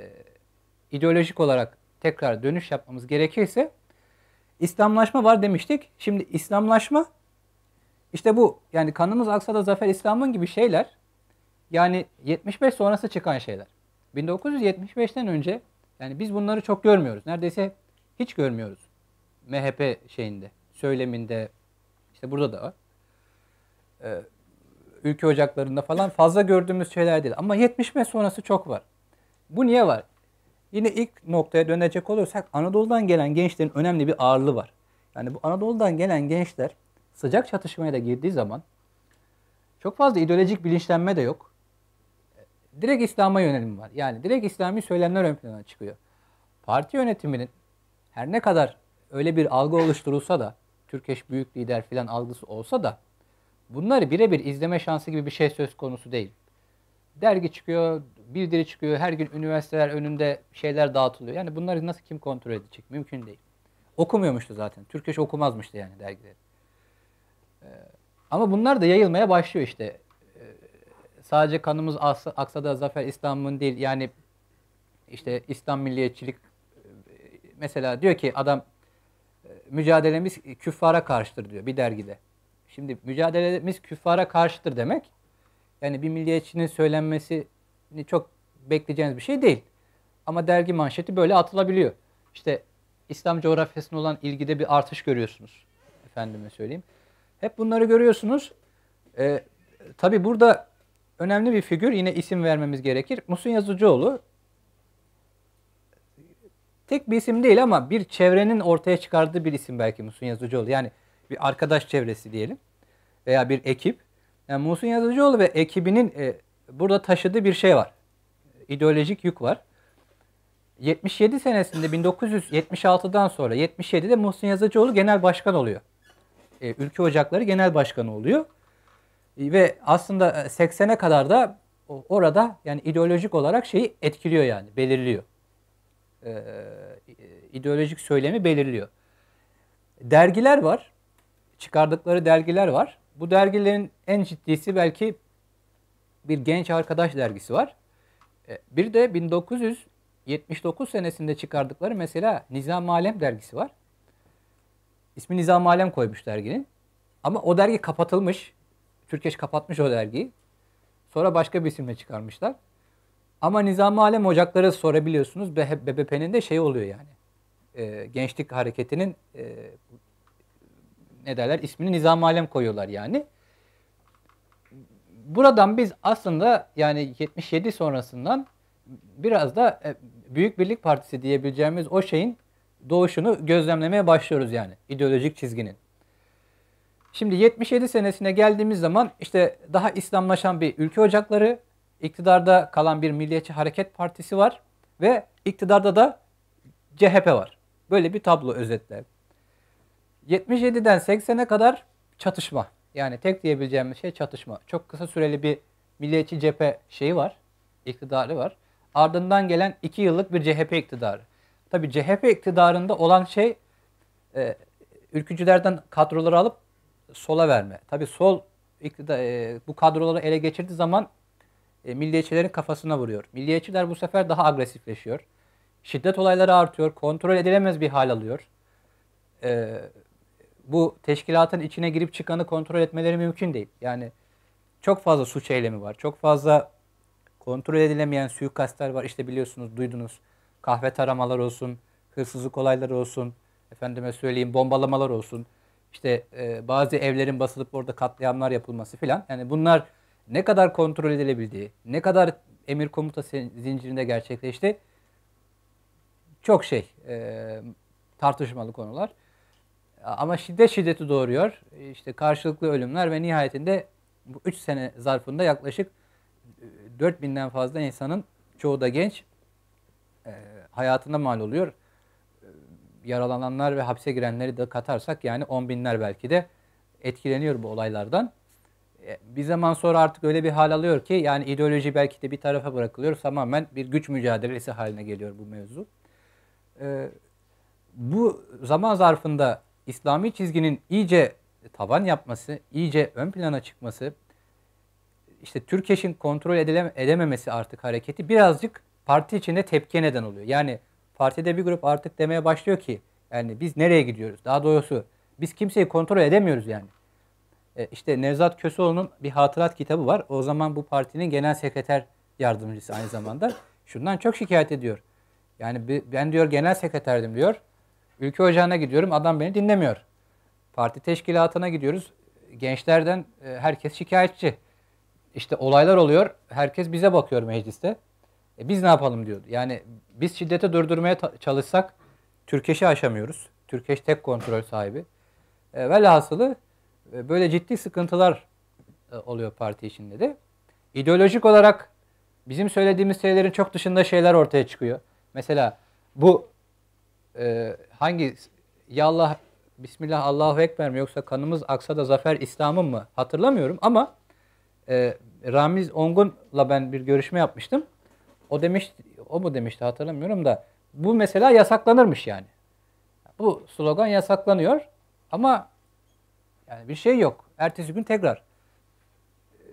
ideolojik olarak tekrar dönüş yapmamız gerekirse İslamlaşma var demiştik. Şimdi İslamlaşma işte bu yani kanımız aksa da zafer İslam'ın gibi şeyler yani 75 sonrası çıkan şeyler. 1975'ten önce yani biz bunları çok görmüyoruz. Neredeyse hiç görmüyoruz. MHP şeyinde, söyleminde işte burada da var. Ee, ülke ocaklarında falan fazla gördüğümüz şeyler değil. Ama 70 sonrası çok var. Bu niye var? Yine ilk noktaya dönecek olursak Anadolu'dan gelen gençlerin önemli bir ağırlığı var. Yani bu Anadolu'dan gelen gençler sıcak çatışmaya da girdiği zaman çok fazla ideolojik bilinçlenme de yok. Direkt İslam'a yönelim var. Yani direkt İslami söylemler ön plana çıkıyor. Parti yönetiminin her ne kadar öyle bir algı oluşturulsa da Türkeş büyük lider filan algısı olsa da bunları birebir izleme şansı gibi bir şey söz konusu değil. Dergi çıkıyor, bildiri çıkıyor, her gün üniversiteler önünde şeyler dağıtılıyor. Yani bunları nasıl kim kontrol edecek? Mümkün değil. Okumuyormuştu zaten. Türkeş okumazmıştı yani dergileri. Ee, ama bunlar da yayılmaya başlıyor işte. Ee, sadece kanımız aksa da zafer İslam'ın değil. Yani işte İslam milliyetçilik e, mesela diyor ki adam mücadelemiz küffara karşıdır diyor bir dergide. Şimdi mücadelemiz küffara karşıdır demek. Yani bir milliyetçinin söylenmesi çok bekleyeceğiniz bir şey değil. Ama dergi manşeti böyle atılabiliyor. İşte İslam coğrafyasına olan ilgide bir artış görüyorsunuz. Efendime söyleyeyim. Hep bunları görüyorsunuz. Ee, Tabi burada önemli bir figür yine isim vermemiz gerekir. Musun Yazıcıoğlu tek bir isim değil ama bir çevrenin ortaya çıkardığı bir isim belki Musun Yazıcıoğlu. Yani bir arkadaş çevresi diyelim veya bir ekip. Yani Musun Yazıcıoğlu ve ekibinin e, burada taşıdığı bir şey var. İdeolojik yük var. 77 senesinde 1976'dan sonra 77'de Muhsin Yazıcıoğlu genel başkan oluyor. E, Ülke Ocakları genel başkanı oluyor. E, ve aslında 80'e kadar da orada yani ideolojik olarak şeyi etkiliyor yani belirliyor. E, e, ideolojik söylemi belirliyor. Dergiler var. Çıkardıkları dergiler var. Bu dergilerin en ciddisi belki bir genç arkadaş dergisi var. E, bir de 1979 senesinde çıkardıkları mesela Nizam Alem dergisi var. İsmi Nizam Alem koymuş derginin. Ama o dergi kapatılmış. Türkeş kapatmış o dergiyi. Sonra başka bir isimle çıkarmışlar. Ama nizam Alem Ocakları sorabiliyorsunuz. BBP'nin de şey oluyor yani. E, gençlik hareketinin e, ne derler ismini nizam Alem koyuyorlar yani. Buradan biz aslında yani 77 sonrasından biraz da e, Büyük Birlik Partisi diyebileceğimiz o şeyin doğuşunu gözlemlemeye başlıyoruz yani ideolojik çizginin. Şimdi 77 senesine geldiğimiz zaman işte daha İslamlaşan bir ülke ocakları, iktidarda kalan bir Milliyetçi Hareket Partisi var ve iktidarda da CHP var. Böyle bir tablo özetle. 77'den 80'e kadar çatışma. Yani tek diyebileceğimiz şey çatışma. Çok kısa süreli bir milliyetçi cephe şeyi var, iktidarı var. Ardından gelen iki yıllık bir CHP iktidarı. Tabi CHP iktidarında olan şey e, ülkücülerden kadroları alıp sola verme. Tabi sol iktidar, e, bu kadroları ele geçirdiği zaman e, milliyetçilerin kafasına vuruyor. Milliyetçiler bu sefer daha agresifleşiyor. Şiddet olayları artıyor. Kontrol edilemez bir hal alıyor. E, bu teşkilatın içine girip çıkanı kontrol etmeleri mümkün değil. Yani çok fazla suç eylemi var. Çok fazla kontrol edilemeyen suikastlar var. İşte biliyorsunuz, duydunuz. Kahve taramalar olsun, hırsızlık olayları olsun, efendime söyleyeyim bombalamalar olsun. İşte e, bazı evlerin basılıp orada katliamlar yapılması filan. Yani bunlar ne kadar kontrol edilebildiği, ne kadar emir komuta zincirinde gerçekleşti çok şey e, tartışmalı konular. Ama şiddet şiddeti doğuruyor. İşte karşılıklı ölümler ve nihayetinde bu 3 sene zarfında yaklaşık 4000'den e, fazla insanın çoğu da genç e, hayatında mal oluyor. E, yaralananlar ve hapse girenleri de katarsak yani 10 binler belki de etkileniyor bu olaylardan. E, bir zaman sonra artık öyle bir hal alıyor ki yani ideoloji belki de bir tarafa bırakılıyor. Tamamen bir güç mücadelesi haline geliyor bu mevzu. Ee, bu zaman zarfında İslami çizginin iyice taban yapması, iyice ön plana çıkması, işte Türkeş'in kontrol edilem edememesi artık hareketi birazcık parti içinde tepkiye neden oluyor. Yani partide bir grup artık demeye başlıyor ki yani biz nereye gidiyoruz? Daha doğrusu biz kimseyi kontrol edemiyoruz yani. E, işte Nevzat Köseoğlu'nun bir hatırat kitabı var. O zaman bu partinin genel sekreter yardımcısı aynı zamanda. Şundan çok şikayet ediyor. Yani ben diyor genel sekreterdim diyor. Ülke ocağına gidiyorum adam beni dinlemiyor. Parti teşkilatına gidiyoruz. Gençlerden e, herkes şikayetçi. İşte olaylar oluyor. Herkes bize bakıyor mecliste. E biz ne yapalım diyor. Yani biz şiddeti durdurmaya çalışsak Türkeş'i aşamıyoruz. Türkeş tek kontrol sahibi. E, velhasılı böyle ciddi sıkıntılar e, oluyor parti içinde de. İdeolojik olarak bizim söylediğimiz şeylerin çok dışında şeyler ortaya çıkıyor. Mesela bu e, hangi ya Allah Bismillah Allahu Ekber mi yoksa kanımız aksa da zafer İslam'ın mı hatırlamıyorum ama e, Ramiz Ongun'la ben bir görüşme yapmıştım. O demiş o mu demişti hatırlamıyorum da bu mesela yasaklanırmış yani. Bu slogan yasaklanıyor ama yani bir şey yok. Ertesi gün tekrar. Ee,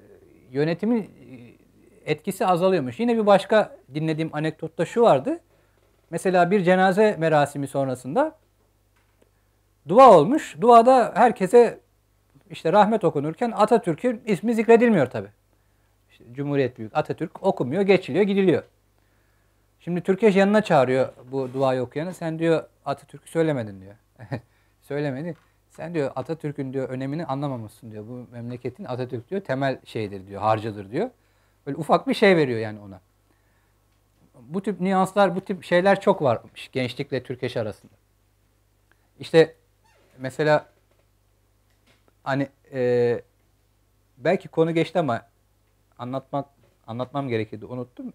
yönetimin e, etkisi azalıyormuş. Yine bir başka dinlediğim anekdotta şu vardı. Mesela bir cenaze merasimi sonrasında dua olmuş. Duada herkese işte rahmet okunurken Atatürk'ün ismi zikredilmiyor tabi. İşte Cumhuriyet Büyük Atatürk okumuyor, geçiliyor, gidiliyor. Şimdi Türkeş yanına çağırıyor bu duayı okuyanı. Sen diyor Atatürk'ü söylemedin diyor. Söylemedi sen diyor Atatürk'ün diyor önemini anlamamışsın diyor. Bu memleketin Atatürk diyor temel şeydir diyor, harcadır diyor. Böyle ufak bir şey veriyor yani ona. Bu tip nüanslar, bu tip şeyler çok varmış gençlikle Türkeş arasında. İşte mesela hani e, belki konu geçti ama anlatmak anlatmam gerekirdi unuttum.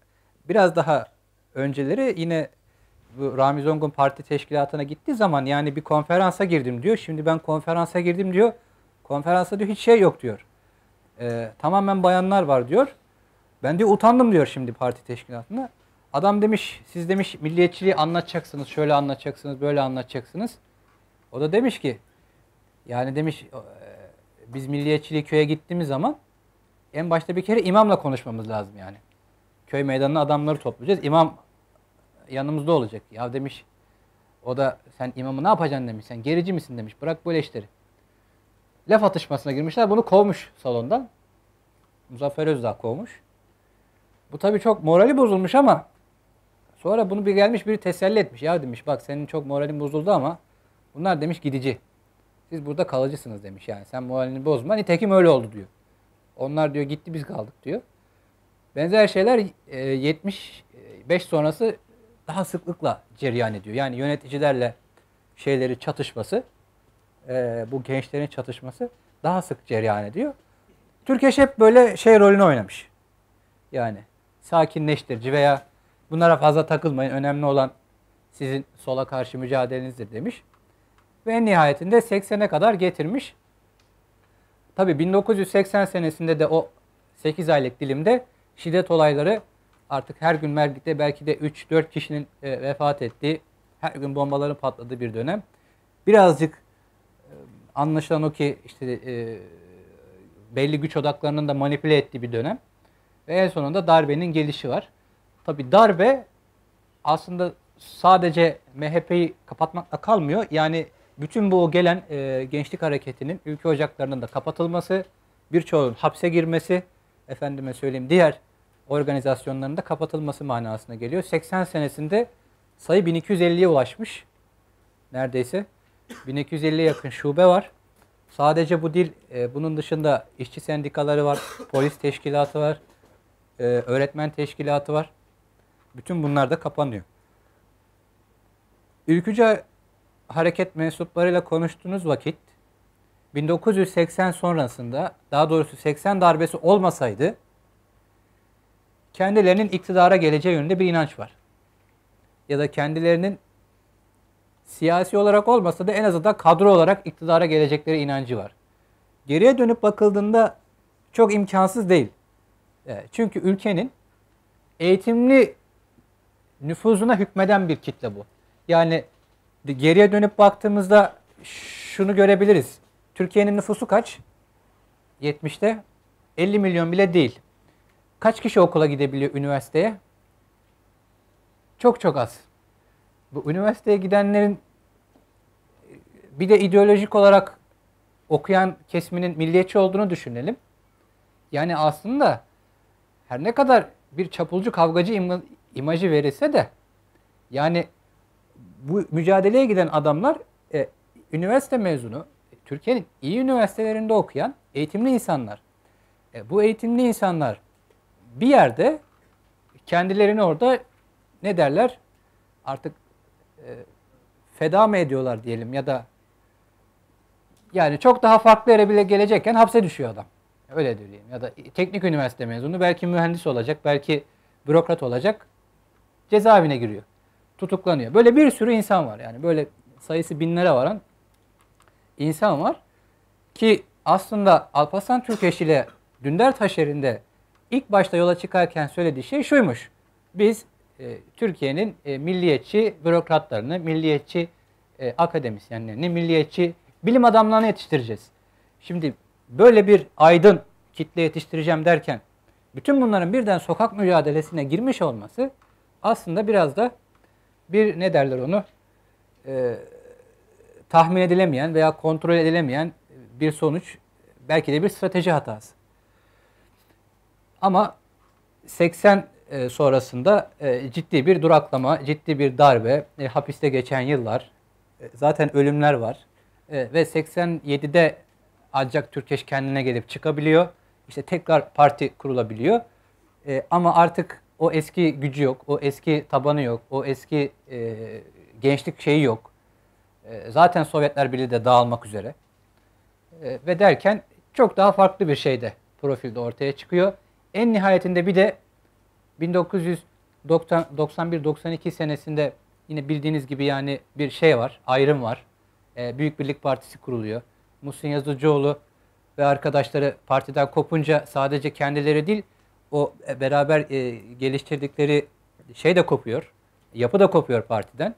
Biraz daha önceleri yine Rami Zongun parti teşkilatına gittiği zaman yani bir konferansa girdim diyor. Şimdi ben konferansa girdim diyor. Konferansa diyor hiç şey yok diyor. E, tamamen bayanlar var diyor. Ben diyor utandım diyor şimdi parti teşkilatına. Adam demiş siz demiş milliyetçiliği anlatacaksınız, şöyle anlatacaksınız, böyle anlatacaksınız. O da demiş ki yani demiş e, biz milliyetçiliği köye gittiğimiz zaman en başta bir kere imamla konuşmamız lazım yani. Köy meydanına adamları toplayacağız. İmam yanımızda olacak. Ya demiş o da sen imamı ne yapacaksın demiş. Sen gerici misin demiş. Bırak bu eleştiri. Laf atışmasına girmişler. Bunu kovmuş salondan. Muzaffer Özdağ kovmuş. Bu tabii çok morali bozulmuş ama sonra bunu bir gelmiş biri teselli etmiş. Ya demiş bak senin çok moralin bozuldu ama bunlar demiş gidici. Siz burada kalıcısınız demiş yani. Sen moralini bozma. Nitekim öyle oldu diyor. Onlar diyor gitti biz kaldık diyor. Benzer şeyler 75 e, sonrası daha sıklıkla cereyan ediyor. Yani yöneticilerle şeyleri çatışması, e, bu gençlerin çatışması daha sık cereyan ediyor. Türkeş hep böyle şey rolünü oynamış. Yani sakinleştirici veya bunlara fazla takılmayın. Önemli olan sizin sola karşı mücadelenizdir demiş. Ve en nihayetinde 80'e kadar getirmiş. tabii 1980 senesinde de o 8 aylık dilimde şiddet olayları artık her gün Mergit'te belki de 3-4 kişinin e, vefat ettiği, her gün bombaların patladığı bir dönem. Birazcık e, anlaşılan o ki işte e, belli güç odaklarının da manipüle ettiği bir dönem. Ve en sonunda darbenin gelişi var. Tabi darbe aslında sadece MHP'yi kapatmakla kalmıyor. Yani bütün bu gelen e, gençlik hareketinin ülke ocaklarının da kapatılması, birçoğunun hapse girmesi, efendime söyleyeyim diğer organizasyonlarında kapatılması manasına geliyor. 80 senesinde sayı 1250'ye ulaşmış. Neredeyse 1250 yakın şube var. Sadece bu dil, e, bunun dışında işçi sendikaları var, polis teşkilatı var, e, öğretmen teşkilatı var. Bütün bunlar da kapanıyor. Ülkücü hareket mensuplarıyla konuştuğunuz vakit 1980 sonrasında daha doğrusu 80 darbesi olmasaydı kendilerinin iktidara geleceği yönünde bir inanç var. Ya da kendilerinin siyasi olarak olmasa da en azından kadro olarak iktidara gelecekleri inancı var. Geriye dönüp bakıldığında çok imkansız değil. E, çünkü ülkenin eğitimli nüfuzuna hükmeden bir kitle bu. Yani geriye dönüp baktığımızda şunu görebiliriz. Türkiye'nin nüfusu kaç? 70'te 50 milyon bile değil. Kaç kişi okula gidebiliyor üniversiteye? Çok çok az. Bu üniversiteye gidenlerin bir de ideolojik olarak okuyan kesminin milliyetçi olduğunu düşünelim. Yani aslında her ne kadar bir çapulcu kavgacı im imajı verilse de yani bu mücadeleye giden adamlar e, üniversite mezunu, Türkiye'nin iyi üniversitelerinde okuyan eğitimli insanlar. E, bu eğitimli insanlar bir yerde kendilerini orada ne derler artık e, feda mı ediyorlar diyelim ya da yani çok daha farklı yere bile gelecekken hapse düşüyor adam. Öyle diyeyim. Ya da teknik üniversite mezunu belki mühendis olacak, belki bürokrat olacak. Cezaevine giriyor. Tutuklanıyor. Böyle bir sürü insan var. Yani böyle sayısı binlere varan insan var. Ki aslında Alpaslan Türkeş ile Dündar Taşer'in de ilk başta yola çıkarken söylediği şey şuymuş. Biz e, Türkiye'nin e, milliyetçi bürokratlarını, milliyetçi e, akademisyenlerini, milliyetçi bilim adamlarını yetiştireceğiz. Şimdi böyle bir aydın kitle yetiştireceğim derken bütün bunların birden sokak mücadelesine girmiş olması aslında biraz da bir ne derler onu e, tahmin edilemeyen veya kontrol edilemeyen bir sonuç belki de bir strateji hatası. Ama 80 e, sonrasında e, ciddi bir duraklama, ciddi bir darbe, e, hapiste geçen yıllar, zaten ölümler var. ve 87'de ancak Türkeş kendine gelip çıkabiliyor. İşte tekrar parti kurulabiliyor. ama artık o eski gücü yok, o eski tabanı yok, o eski gençlik şeyi yok. zaten Sovyetler Birliği de dağılmak üzere. ve derken çok daha farklı bir şeyde profilde ortaya çıkıyor. En nihayetinde bir de 1991-92 senesinde yine bildiğiniz gibi yani bir şey var, ayrım var. E, Büyük Birlik Partisi kuruluyor. Muhsin Yazıcıoğlu ve arkadaşları partiden kopunca sadece kendileri değil, o e, beraber e, geliştirdikleri şey de kopuyor. Yapı da kopuyor partiden.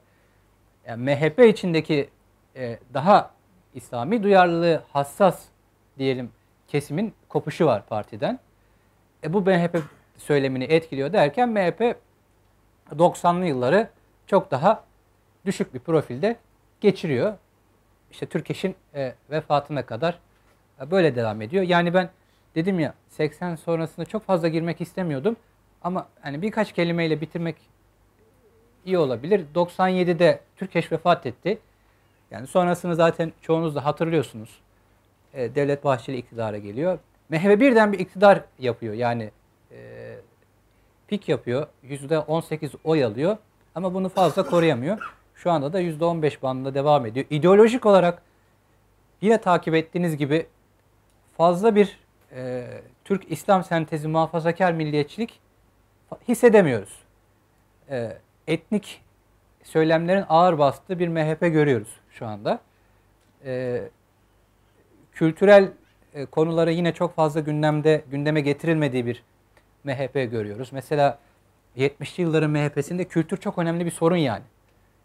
Yani MHP içindeki e, daha İslami duyarlılığı hassas diyelim kesimin kopuşu var partiden. E bu MHP söylemini etkiliyor derken MHP 90'lı yılları çok daha düşük bir profilde geçiriyor. İşte Türkeş'in e, vefatına kadar e, böyle devam ediyor. Yani ben dedim ya 80 sonrasında çok fazla girmek istemiyordum ama hani birkaç kelimeyle bitirmek iyi olabilir. 97'de Türkeş vefat etti. Yani sonrasını zaten çoğunuz da hatırlıyorsunuz. E, Devlet Bahçeli iktidara geliyor. MHP birden bir iktidar yapıyor. Yani e, pik yapıyor. %18 oy alıyor. Ama bunu fazla koruyamıyor. Şu anda da yüzde %15 bandında devam ediyor. İdeolojik olarak yine takip ettiğiniz gibi fazla bir e, Türk İslam sentezi muhafazakar milliyetçilik hissedemiyoruz. E, etnik söylemlerin ağır bastığı bir MHP görüyoruz şu anda. E, kültürel e, konuları yine çok fazla gündemde gündeme getirilmediği bir MHP görüyoruz. Mesela 70'li yılların MHP'sinde kültür çok önemli bir sorun yani.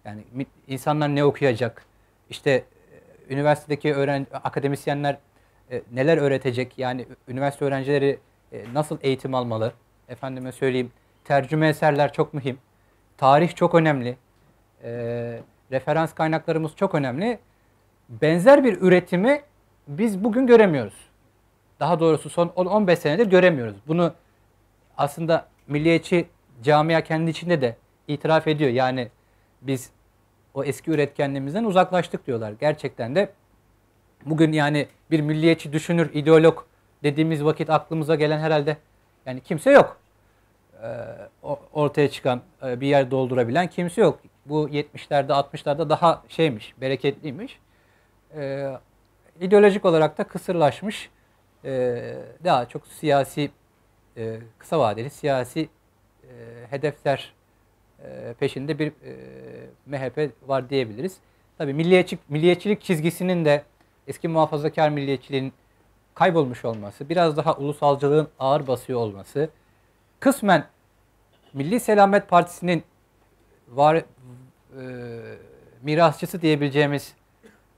Yani insanlar ne okuyacak? İşte e, üniversitedeki öğren akademisyenler e, neler öğretecek? Yani üniversite öğrencileri e, nasıl eğitim almalı? Efendime söyleyeyim, tercüme eserler çok mühim. Tarih çok önemli. E, referans kaynaklarımız çok önemli. Benzer bir üretimi biz bugün göremiyoruz. Daha doğrusu son 10 15 senedir göremiyoruz. Bunu aslında milliyetçi camia kendi içinde de itiraf ediyor. Yani biz o eski üretkenliğimizden uzaklaştık diyorlar. Gerçekten de bugün yani bir milliyetçi düşünür, ideolog dediğimiz vakit aklımıza gelen herhalde yani kimse yok. Ee, ortaya çıkan e, bir yer doldurabilen kimse yok. Bu 70'lerde 60'larda daha şeymiş, bereketliymiş. Ee, ideolojik olarak da kısırlaşmış e, daha çok siyasi e, kısa vadeli siyasi e, hedefler e, peşinde bir e, MHP var diyebiliriz. Tabii milliyetçilik, milliyetçilik çizgisinin de eski muhafazakar milliyetçiliğin kaybolmuş olması, biraz daha ulusalcılığın ağır basıyor olması, kısmen Milli Selamet Partisi'nin var e, mirasçısı diyebileceğimiz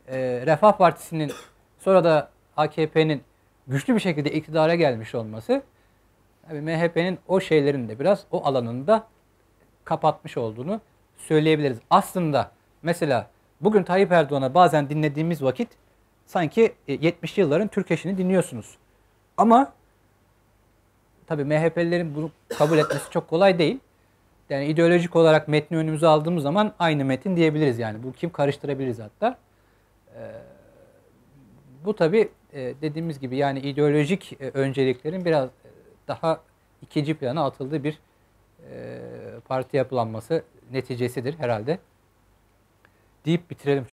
e, Refah Partisi'nin sonra da AKP'nin güçlü bir şekilde iktidara gelmiş olması tabii MHP'nin o şeylerin de biraz o alanında kapatmış olduğunu söyleyebiliriz. Aslında mesela bugün Tayyip Erdoğan'a bazen dinlediğimiz vakit sanki 70'li e, yılların Türk dinliyorsunuz. Ama tabii MHP'lilerin bunu kabul etmesi çok kolay değil. Yani ideolojik olarak metni önümüze aldığımız zaman aynı metin diyebiliriz yani. Bu kim karıştırabiliriz hatta bu tabi e, dediğimiz gibi yani ideolojik e, önceliklerin biraz daha ikinci plana atıldığı bir e, parti yapılanması neticesidir herhalde deyip bitirelim.